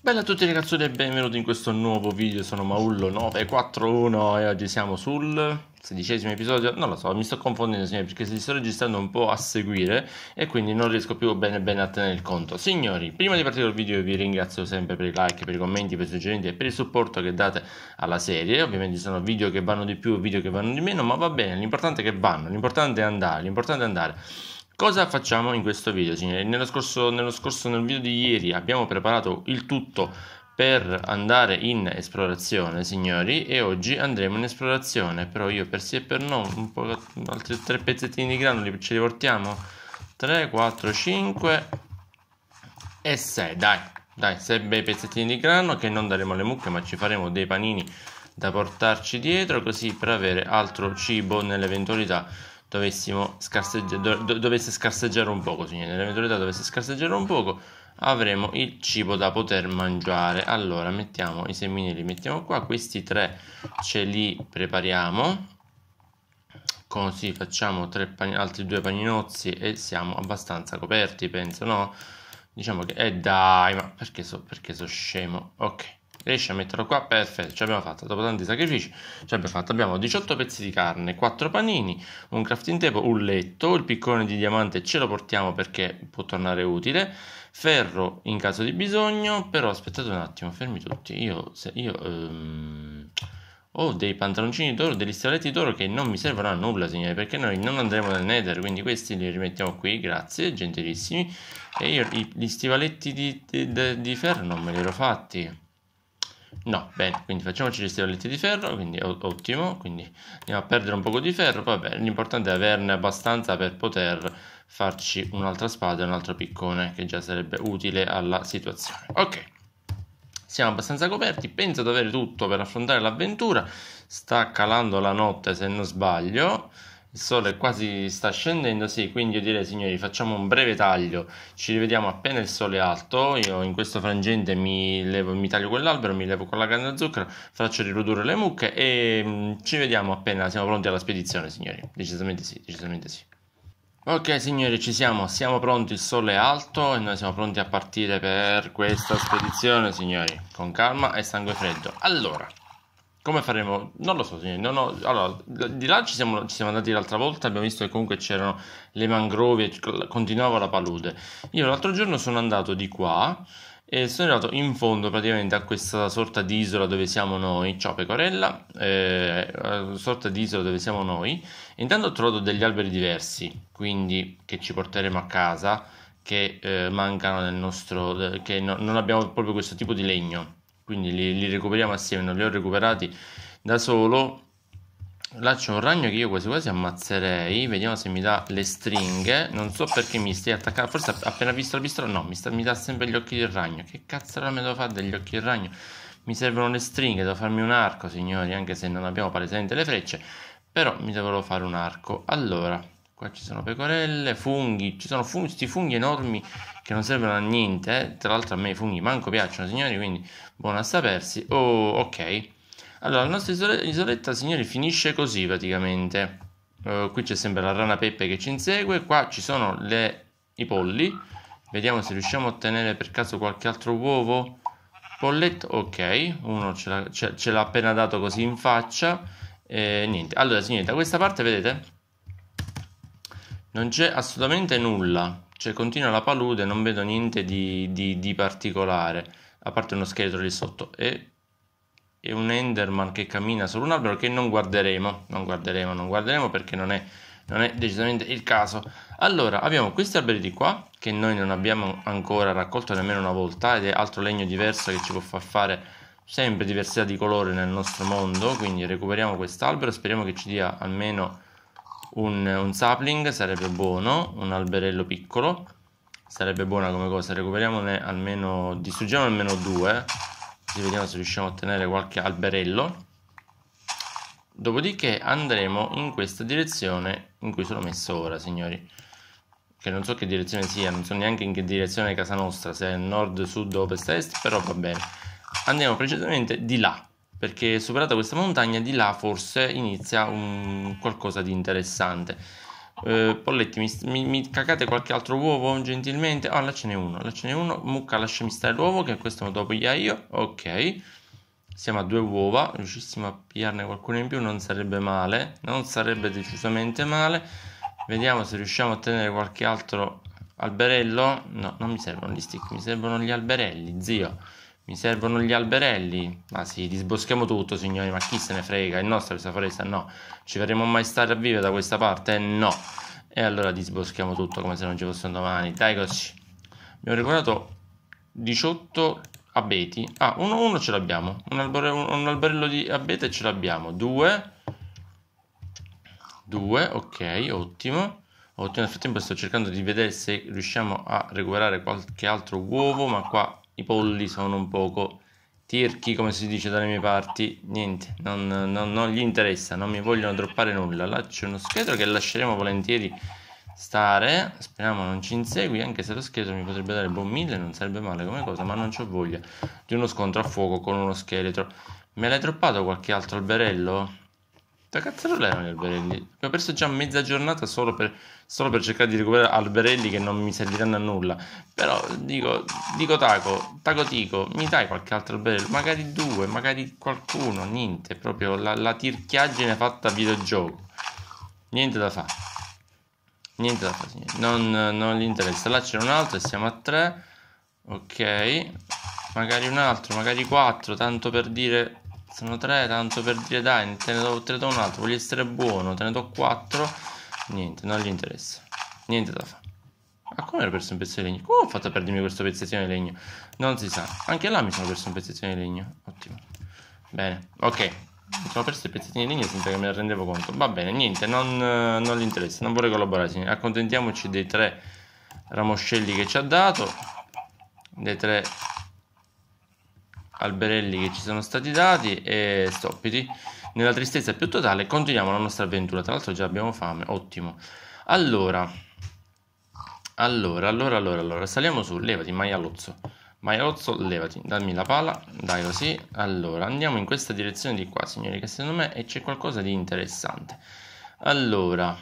Bella a tutti ragazzi e benvenuti in questo nuovo video, sono Maullo941 e oggi siamo sul sedicesimo episodio, non lo so, mi sto confondendo signori perché si sto registrando un po' a seguire e quindi non riesco più bene bene a tenere il conto. Signori, prima di partire il video vi ringrazio sempre per i like, per i commenti, per i suggerimenti e per il supporto che date alla serie, ovviamente sono video che vanno di più, e video che vanno di meno, ma va bene, l'importante è che vanno, l'importante è andare, l'importante è andare. Cosa facciamo in questo video signori? Nello scorso, nello scorso nel video di ieri abbiamo preparato il tutto per andare in esplorazione signori e oggi andremo in esplorazione però io per sì e per no un po' altri tre pezzettini di grano li, ce li portiamo 3, 4, 5 e 6 dai dai 6 bei pezzettini di grano che non daremo alle mucche ma ci faremo dei panini da portarci dietro così per avere altro cibo nell'eventualità dovessimo scarseggiare, do, dovesse scarseggiare un poco, signori, nell'eventualità dovesse scarseggiare un poco, avremo il cibo da poter mangiare. Allora, mettiamo i semini, li mettiamo qua, questi tre ce li prepariamo. Così facciamo pan- altri due paninozzi e siamo abbastanza coperti, penso, no? Diciamo che... Eh dai, ma perché sono perché so scemo? Ok riesci a metterlo qua, perfetto, ce l'abbiamo fatta, dopo tanti sacrifici ce l'abbiamo fatta, abbiamo 18 pezzi di carne, 4 panini, un crafting table, un letto, il piccone di diamante ce lo portiamo perché può tornare utile, ferro in caso di bisogno, però aspettate un attimo, fermi tutti, io... Se, io um ho dei pantaloncini d'oro, degli stiletti d'oro che non mi servono a nulla, signori, perché noi non andremo nel nether, quindi questi li rimettiamo qui, grazie, gentilissimi. E io gli stivaletti di, di, di ferro non me li ero fatti. No, bene, quindi facciamoci gestire le lenti di ferro, quindi ottimo, quindi andiamo a perdere un poco di ferro, poi bene, l'importante è averne abbastanza per poter farci un'altra spada e un altro piccone che già sarebbe utile alla situazione. Ok, siamo abbastanza coperti, penso di avere tutto per affrontare l'avventura, sta calando la notte se non sbaglio, il sole quasi sta scendendo, sì, quindi io direi signori facciamo un breve taglio, ci rivediamo appena il sole è alto, io in questo frangente mi, levo, mi taglio quell'albero, mi levo con la canna zucchero, faccio riprodurre le mucche e mh, mm, ci vediamo appena siamo pronti alla spedizione signori, decisamente sì, decisamente sì. Ok signori ci siamo, siamo pronti, il sole è alto e noi siamo pronti a partire per questa spedizione signori, con calma e sangue freddo. Allora... Come faremo? Non lo so, non ho... allora, di là ci siamo, ci siamo, andati l'altra volta, abbiamo visto che comunque c'erano le mangrovie, continuava la palude. Io l'altro giorno sono andato di qua e sono arrivato in fondo praticamente a questa sorta di isola dove siamo noi, ciao pecorella, eh, sorta di isola dove siamo noi. intanto ho trovato degli alberi diversi, quindi che ci porteremo a casa, che eh, mancano nel nostro, che no, non abbiamo proprio questo tipo di legno quindi li, li recuperiamo assieme, non li ho recuperati da solo. Là c'è un ragno che io quasi quasi ammazzerei. Vediamo se mi dà le stringhe. Non so perché mi stai attaccando. Forse appena visto la pistola. No, mi, sta, mi dà sempre gli occhi del ragno. Che cazzo me devo fare degli occhi del ragno? Mi servono le stringhe, devo farmi un arco, signori, anche se non abbiamo palesemente le frecce. Però mi dovrò fare un arco. Allora, qua ci sono pecorelle, funghi. Ci sono funghi, questi funghi enormi che non servono a niente. Eh. Tra l'altro, a me i funghi manco piacciono, signori, quindi buona sapersi. Oh, ok. Allora, la nostra isoletta, signori, finisce così praticamente. Uh, qui c'è sempre la rana Peppe che ci insegue. Qua ci sono le, i polli. Vediamo se riusciamo a ottenere per caso qualche altro uovo. Polletto, ok. Uno ce l'ha, ce, ce l'ha appena dato così in faccia. E niente. Allora, signori, da questa parte vedete. Non c'è assolutamente nulla. Cioè continua la palude, non vedo niente di, di, di particolare, a parte uno scheletro lì sotto. E, e, un Enderman che cammina su un albero che non guarderemo, non guarderemo, non guarderemo perché non è, non è decisamente il caso. Allora, abbiamo questi alberi di qua, che noi non abbiamo ancora raccolto nemmeno una volta, ed è altro legno diverso che ci può far fare sempre diversità di colore nel nostro mondo, quindi recuperiamo quest'albero, speriamo che ci dia almeno un, un sapling sarebbe buono, un alberello piccolo sarebbe buona come cosa, recuperiamone almeno, distruggiamo almeno due, così vediamo se riusciamo a ottenere qualche alberello. Dopodiché andremo in questa direzione in cui sono messo ora, signori. Che non so che direzione sia, non so neanche in che direzione è casa nostra, se è nord, sud, ovest, est, però va bene. Andiamo precisamente di là perché superata questa montagna di là forse inizia un qualcosa di interessante. Eh, Polletti, mi, mi, mi, cacate qualche altro uovo gentilmente? Ah, oh, là ce n'è uno, là ce n'è uno. Mucca, lasciami stare l'uovo che questo me lo devo pigliare io. Ok, siamo a due uova, riuscissimo a pigliarne qualcuno in più non sarebbe male, non sarebbe decisamente male. Vediamo se riusciamo a ottenere qualche altro alberello. No, non mi servono gli stick, mi servono gli alberelli, zio. Mi servono gli alberelli? Ma ah, sì, disboschiamo tutto, signori, ma chi se ne frega? È nostra questa foresta? No. Ci faremo mai stare a vivere da questa parte? No. E allora disboschiamo tutto come se non ci fossero domani. Dai, così. Abbiamo recuperato 18 abeti. Ah, uno, uno ce l'abbiamo. Un, albore, un, un, alberello di abete ce l'abbiamo. Due. Due, ok, ottimo. Ottimo, nel frattempo sto cercando di vedere se riusciamo a recuperare qualche altro uovo, ma qua i polli sono un poco tirchi come si dice dalle mie parti niente non, non, non gli interessa non mi vogliono droppare nulla là c'è uno scheletro che lasceremo volentieri stare speriamo non ci insegui anche se lo scheletro mi potrebbe dare buon mille non sarebbe male come cosa ma non ho voglia di uno scontro a fuoco con uno scheletro me l'hai droppato qualche altro alberello da cazzarola erano gli alberelli? Abbiamo perso già mezza giornata solo per, solo per cercare di recuperare alberelli che non mi serviranno a nulla. Però dico, dico Taco, Taco Tico, mi dai qualche altro alberello? Magari due, magari qualcuno, niente. Proprio la, la tirchiaggine fatta a videogioco. Niente da fare. Niente da fare, non, non gli interessa. Là c'è un altro e siamo a tre. Ok. Magari un altro, magari quattro, tanto per dire sono tre tanto per dire dai te ne do, te ne do un altro voglio essere buono te ne do quattro niente non gli interessa niente da fare ma come ho perso un pezzo di legno? Come ho fatto a perdermi questo pezzettino di legno? Non si sa. Anche là mi sono perso un pezzettino di legno. Ottimo. Bene. Ok. Mi sono perso il pezzettino di legno senza che me ne rendevo conto. Va bene, niente. Non, non gli interessa. Non vorrei collaborare. Signori. Accontentiamoci dei tre ramoscelli che ci ha dato. Dei tre alberelli che ci sono stati dati e stoppiti. Nella tristezza più totale continuiamo la nostra avventura. Tra l'altro già abbiamo fame, ottimo. Allora, allora, allora, allora, allora, saliamo su, levati, maialozzo. Maialozzo, levati, dammi la pala, dai così. Allora, andiamo in questa direzione di qua, signori, che secondo me c'è qualcosa di interessante. Allora,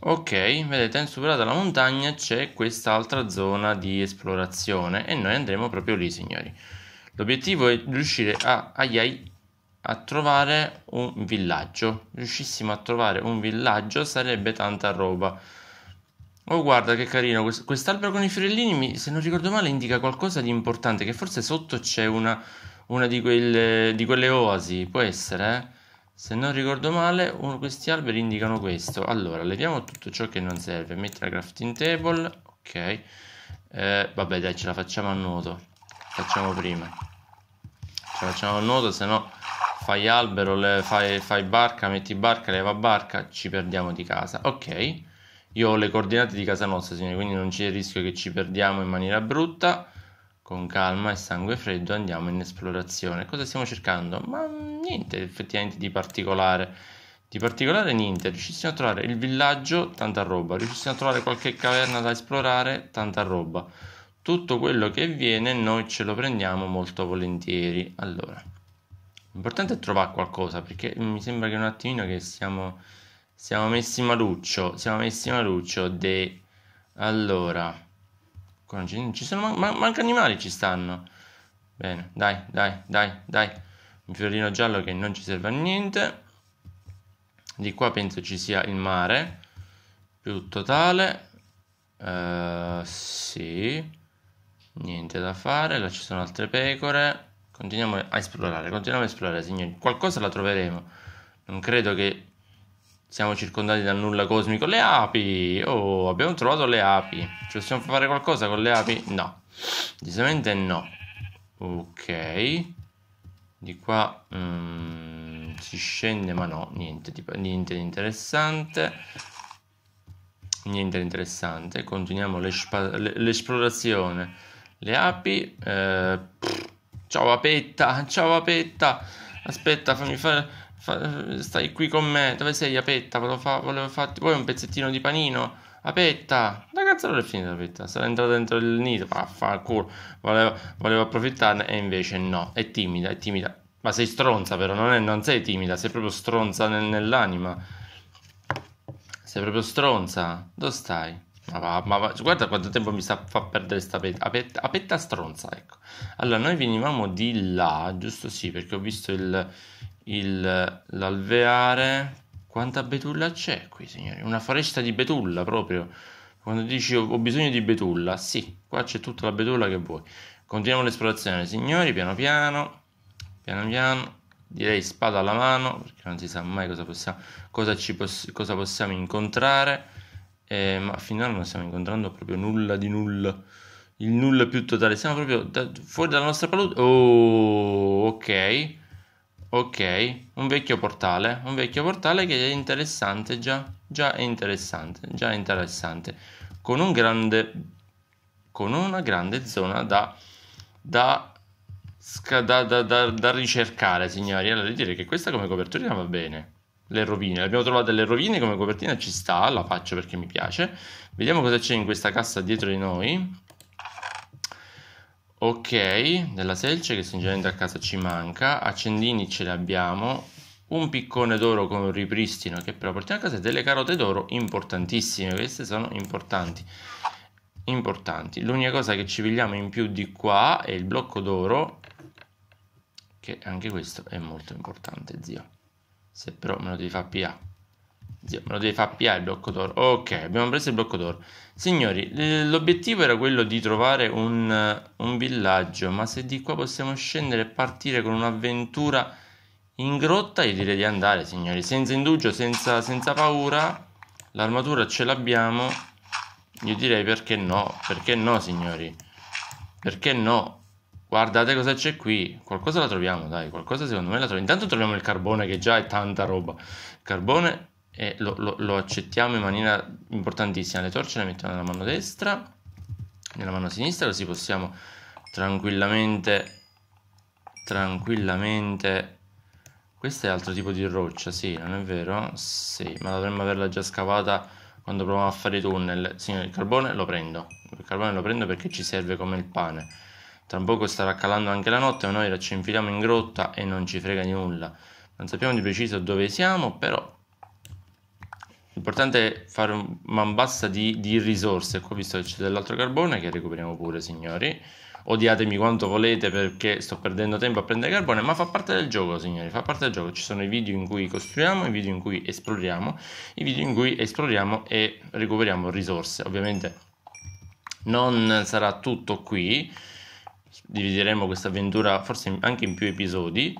Ok, vedete, superata la montagna c'è quest'altra zona di esplorazione e noi andremo proprio lì, signori. L'obiettivo è riuscire a, ai ai, a trovare un villaggio. Riuscissimo a trovare un villaggio sarebbe tanta roba. Oh, guarda che carino, quest'albero con i fiorellini, se non ricordo male, indica qualcosa di importante, che forse sotto c'è una, una di, quelle, di quelle oasi, può essere, eh? Se non ricordo male, uno, questi alberi indicano questo. Allora, leviamo tutto ciò che non serve. Metti la crafting table. Ok. Eh, vabbè, dai, ce la facciamo a nuoto. Facciamo prima. Ce la facciamo a nuoto, se no fai albero, le, fai, fai, barca, metti barca, leva barca, ci perdiamo di casa. Ok. Io ho le coordinate di casa nostra, signori, quindi non c'è il rischio che ci perdiamo in maniera brutta con calma e sangue freddo andiamo in esplorazione. Cosa stiamo cercando? Ma niente effettivamente di particolare. Di particolare niente, riuscissimo a trovare il villaggio, tanta roba, riuscissimo a trovare qualche caverna da esplorare, tanta roba. Tutto quello che viene noi ce lo prendiamo molto volentieri. Allora, l'importante è trovare qualcosa perché mi sembra che un attimino che siamo, siamo messi maluccio, siamo messi maluccio de... Allora, ancora ci, ci sono man- man- manca animali ci stanno bene dai dai dai dai un fiorino giallo che non ci serve a niente di qua penso ci sia il mare più totale uh, sì niente da fare là ci sono altre pecore continuiamo a esplorare continuiamo a esplorare signori qualcosa la troveremo non credo che siamo circondati dal nulla cosmico. Le api, oh, abbiamo trovato le api. Ci possiamo fare qualcosa con le api? No, decisamente no. Ok, di qua um, si scende, ma no, niente, tipo, niente di interessante. Niente di interessante. Continuiamo l'esplorazione. Le api, eh, pff, ciao apetta, ciao apetta. Aspetta, fammi fare fa, stai qui con me, dove sei Apetta? Volevo, fa, volevo farti, vuoi un pezzettino di panino? Apetta, la cazzarola è finita Apetta, sarà entrata dentro il nido, vaffanculo, volevo, volevo approfittarne e invece no, è timida, è timida, ma sei stronza però, non, è, non sei timida, sei proprio stronza nel, nell'anima, sei proprio stronza, dove stai? Ma, va, ma va. guarda quanto tempo mi sta fa perdere sta petta, petta, petta stronza, ecco. Allora, noi venivamo di là, giusto sì, perché ho visto il, il, l'alveare. Quanta betulla c'è qui, signori? Una foresta di betulla proprio. Quando dici ho, bisogno di betulla, sì, qua c'è tutta la betulla che vuoi. Continuiamo l'esplorazione, signori, piano piano, piano piano. Direi spada alla mano, perché non si sa mai cosa possiamo, cosa poss- cosa possiamo incontrare. Eh, ma finora non stiamo incontrando proprio nulla di nulla. Il nulla più totale. Siamo proprio da, fuori dalla nostra palude. Oh, ok. Ok, un vecchio portale, un vecchio portale che è interessante già, già è interessante, già è interessante, con, un grande, con una grande zona da, da, da, da, da ricercare, signori. Allora, dire che questa come copertina va bene, le rovine, abbiamo trovato le rovine come copertina, ci sta, la faccio perché mi piace. Vediamo cosa c'è in questa cassa dietro di noi. Ok, della selce che sinceramente a casa ci manca, accendini ce li abbiamo, un piccone d'oro con un ripristino che però portiamo a casa e delle carote d'oro importantissime, queste sono importanti. Importanti. L'unica cosa che ci pigliamo in più di qua è il blocco d'oro, che anche questo è molto importante, zio. Se però me lo devi fare PA. Zio, me lo devi far piare il blocco d'oro. Ok, abbiamo preso il blocco d'oro. Signori, l'obiettivo era quello di trovare un, un villaggio, ma se di qua possiamo scendere e partire con un'avventura in grotta, io direi di andare, signori. Senza indugio, senza, senza paura. L'armatura ce l'abbiamo. Io direi perché no, perché no, signori. Perché no? Guardate cosa c'è qui. Qualcosa la troviamo, dai. Qualcosa secondo me la troviamo. Intanto troviamo il carbone che già è tanta roba. Carbone e lo, lo, lo accettiamo in maniera importantissima. Le torce le mettiamo nella mano destra, nella mano sinistra, così possiamo tranquillamente, tranquillamente... Questo è altro tipo di roccia, sì, non è vero? Sì, ma dovremmo averla già scavata quando proviamo a fare i tunnel. Sì, il carbone lo prendo, il carbone lo prendo perché ci serve come il pane. Tra poco starà calando anche la notte, ma noi ci infiliamo in grotta e non ci frega di nulla. Non sappiamo di preciso dove siamo, però L'importante è fare un bassa di, di risorse. Qua visto che c'è dell'altro carbone che recuperiamo pure, signori. Odiatemi quanto volete perché sto perdendo tempo a prendere carbone, ma fa parte del gioco, signori, fa parte del gioco. Ci sono i video in cui costruiamo, i video in cui esploriamo, i video in cui esploriamo e recuperiamo risorse. Ovviamente non sarà tutto qui, divideremo questa avventura forse anche in più episodi,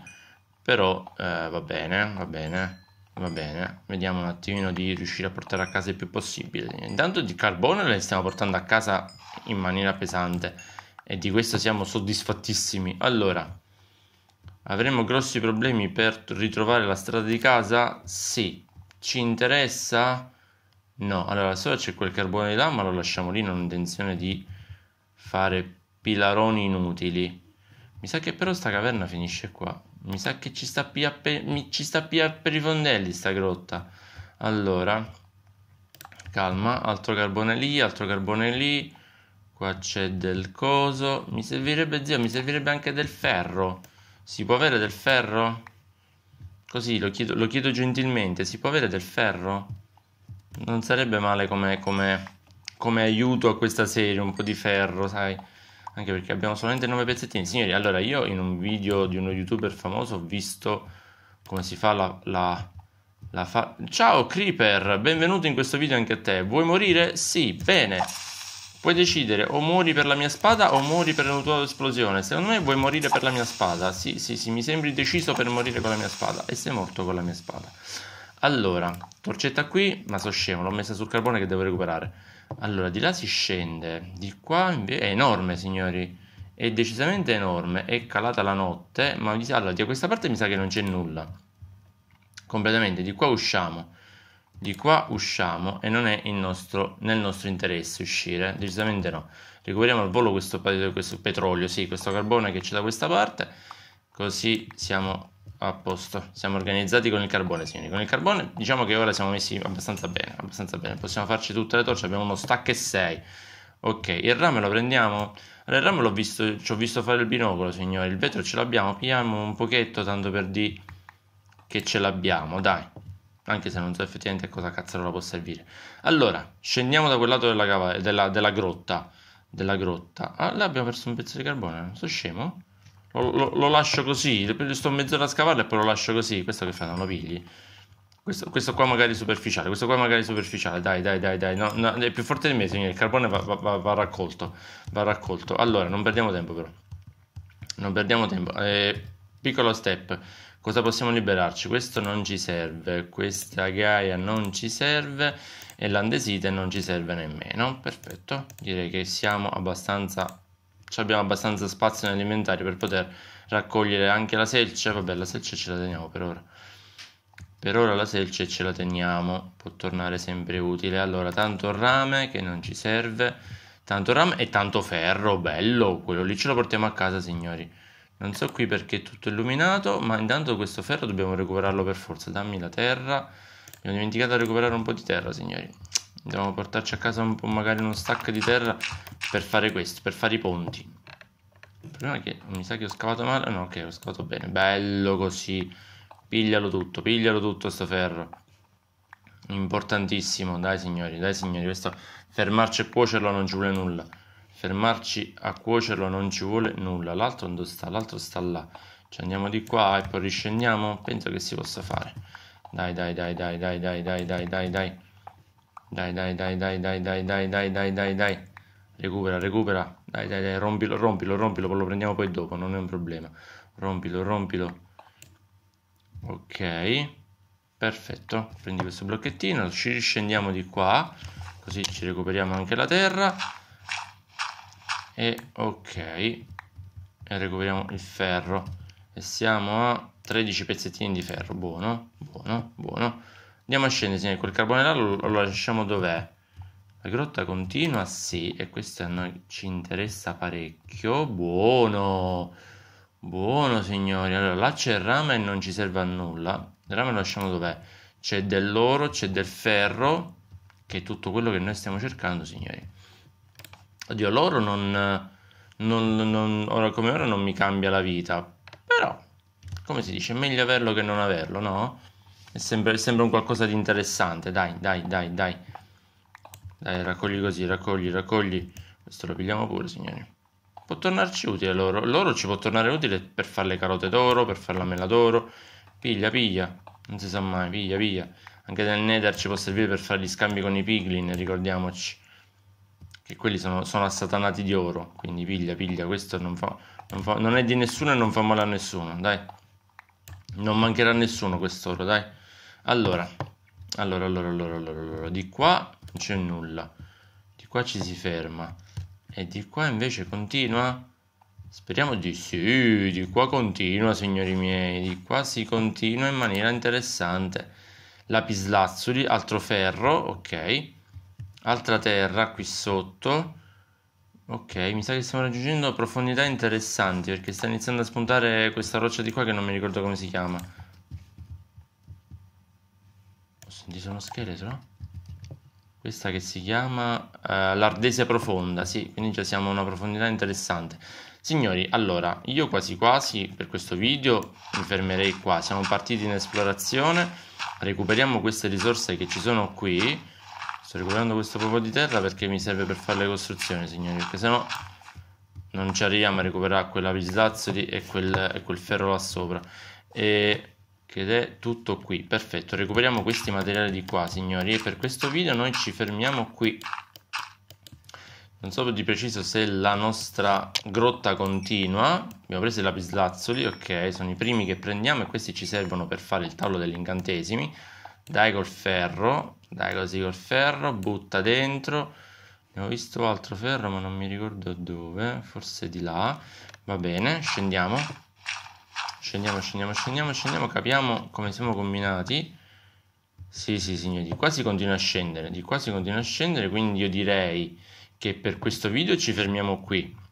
però eh, va bene, va bene. Va bene, vediamo un attimino di riuscire a portare a casa il più possibile. Intanto di carbone le stiamo portando a casa in maniera pesante e di questo siamo soddisfattissimi. Allora, avremo grossi problemi per ritrovare la strada di casa? Sì. Ci interessa? No. Allora, solo c'è quel carbone di là, ma lo lasciamo lì, non ho intenzione di fare pilaroni inutili. Mi sa che però sta caverna finisce qua. Mi sa che ci sta pia per, ci sta pia per i fondelli sta grotta. Allora, calma, altro carbone lì, altro carbone lì. Qua c'è del coso. Mi servirebbe, zio, mi servirebbe anche del ferro. Si può avere del ferro? Così, lo chiedo, lo chiedo gentilmente. Si può avere del ferro? Non sarebbe male come, come, come aiuto a questa serie, un po' di ferro, sai? anche perché abbiamo solamente 9 pezzettini. Signori, allora io in un video di uno youtuber famoso ho visto come si fa la... la, la fa... Ciao Creeper, benvenuto in questo video anche a te. Vuoi morire? Sì, bene. Puoi decidere o muori per la mia spada o muori per la tua esplosione. Secondo me vuoi morire per la mia spada. Sì, sì, sì, mi sembri deciso per morire con la mia spada. E sei morto con la mia spada. Allora, torcetta qui, ma sono scemo, l'ho messa sul carbone che devo recuperare. Allora, di là si scende, di qua è enorme, signori. È decisamente enorme, è calata la notte, ma di, allora, di questa parte mi sa che non c'è nulla. Completamente, di qua usciamo. Di qua usciamo e non è nostro, nel nostro interesse uscire, decisamente no. Recuperiamo al volo questo, questo petrolio, sì, questo carbone che c'è da questa parte, così siamo a posto, siamo organizzati con il carbone, signori. Con il carbone diciamo che ora siamo messi abbastanza bene, abbastanza bene. Possiamo farci tutte le torce, abbiamo uno stack e 6. Ok, il rame lo prendiamo. Allora, il rame l'ho visto, ci ho visto fare il binocolo, signori. Il vetro ce l'abbiamo, pigliamo un pochetto tanto per di che ce l'abbiamo, dai. Anche se non so effettivamente a cosa cazzarola può servire. Allora, scendiamo da quel lato della, cava, della, della grotta. Della grotta. Ah, là abbiamo perso un pezzo di carbone, sono scemo? Lo, lo, lo lascio così, sto mezz'ora a scavarlo e poi lo lascio così. Questo che fa? Non lo pigli. Questo, questo, qua magari superficiale, questo qua magari superficiale, dai, dai, dai, dai, no, no, è più forte di me, signore, il carbone va, va, va, raccolto, va raccolto. Allora, non perdiamo tempo però, non perdiamo tempo. Eh, piccolo step, cosa possiamo liberarci? Questo non ci serve, questa Gaia non ci serve e l'andesite non ci serve nemmeno, perfetto, direi che siamo abbastanza cioè, abbiamo abbastanza spazio negli per poter raccogliere anche la selce, vabbè la selce ce la teniamo per ora. Per ora la selce ce la teniamo, può tornare sempre utile. Allora, tanto rame che non ci serve, tanto rame e tanto ferro, bello, quello lì ce lo portiamo a casa, signori. Non so qui perché è tutto illuminato, ma intanto questo ferro dobbiamo recuperarlo per forza. Dammi la terra. Mi ho dimenticato di recuperare un po' di terra, signori dobbiamo portarci a casa un po' magari uno stack di terra per fare questo, per fare i ponti. Il problema è che mi sa che ho scavato male, no ok ho scavato bene, bello così, piglialo tutto, piglialo tutto sto ferro. Importantissimo, dai signori, dai signori, questo fermarci a cuocerlo non ci vuole nulla. Fermarci a cuocerlo non ci vuole nulla. L'altro dove sta? L'altro sta là. Ci andiamo di qua e poi riscendiamo? Penso che si possa fare. Dai, dai, dai, dai, dai, dai, dai, dai, dai, dai. Dai, dai, dai, dai, dai, dai, dai, dai, dai, dai, dai. Recupera, recupera. Dai, dai, dai, rompilo, rompilo, rompilo, lo prendiamo poi dopo, non è un problema. Rompilo, rompilo. Ok. Perfetto. Prendi questo blocchettino, ci riscendiamo di qua, così ci recuperiamo anche la terra. E ok. E recuperiamo il ferro. E siamo a 13 pezzettini di ferro, buono, buono, buono. Andiamo a scendere, signore, quel carbone là lo, lo lasciamo dov'è. La grotta continua, sì, e questo a noi ci interessa parecchio. Buono, buono signori. Allora, là c'è il rame e non ci serve a nulla. Il rame lo lasciamo dov'è? C'è dell'oro, c'è del ferro, che è tutto quello che noi stiamo cercando, signori. Oddio, l'oro non, non, non ora come ora non mi cambia la vita, però, come si dice, è meglio averlo che non averlo, no? sembra, sembra un qualcosa di interessante. Dai, dai, dai, dai. Dai, raccogli così, raccogli, raccogli. Questo lo pigliamo pure, signori. Può tornarci utile l'oro. L'oro ci può tornare utile per fare le carote d'oro, per fare la mela d'oro. Piglia, piglia. Non si sa mai, piglia, piglia. Anche nel Nether ci può servire per fare gli scambi con i piglin, ricordiamoci. Che quelli sono, sono assatanati di oro. Quindi piglia, piglia. Questo non, fa, non, fa, non è di nessuno e non fa male a nessuno, dai. Non mancherà a nessuno quest'oro, dai. Allora, allora, allora, allora, allora, allora, di qua non c'è nulla, di qua ci si ferma e di qua invece continua? Speriamo di sì, di qua continua, signori miei, di qua si continua in maniera interessante. Lapislazzuli, altro ferro, ok, altra terra qui sotto. Ok, mi sa che stiamo raggiungendo profondità interessanti perché sta iniziando a spuntare questa roccia di qua che non mi ricordo come si chiama dice sono scheletro, no? Questa che si chiama uh, l'Ardese Profonda, sì, quindi già siamo a una profondità interessante. Signori, allora, io quasi quasi per questo video mi fermerei qua, siamo partiti in esplorazione, recuperiamo queste risorse che ci sono qui, sto recuperando questo po' di terra perché mi serve per fare le costruzioni, signori, perché sennò non ci arriviamo a recuperare quella pislazzo e quel, e quel ferro là sopra. E ed è tutto qui perfetto recuperiamo questi materiali di qua signori e per questo video noi ci fermiamo qui non so di preciso se la nostra grotta continua abbiamo preso i lapislazzoli ok sono i primi che prendiamo e questi ci servono per fare il tavolo degli incantesimi dai col ferro dai così col ferro butta dentro ne ho visto altro ferro ma non mi ricordo dove forse di là va bene scendiamo scendiamo, scendiamo, scendiamo, scendiamo, capiamo come siamo combinati. Sì, sì, signori, di qua si continua a scendere, di qua si continua a scendere, quindi io direi che per questo video ci fermiamo qui.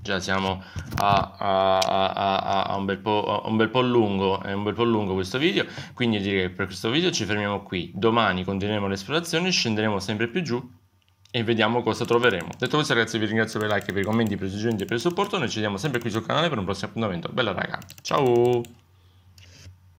Già siamo a, a, a, a un, bel un, bel po', lungo, è un bel po' lungo questo video, quindi direi che per questo video ci fermiamo qui. Domani continueremo l'esplorazione scenderemo sempre più giù e vediamo cosa troveremo. Detto questo ragazzi vi ringrazio per i like, per i commenti, per i suggerimenti e per il supporto, noi ci vediamo sempre qui sul canale per un prossimo appuntamento. Bella raga, ciao!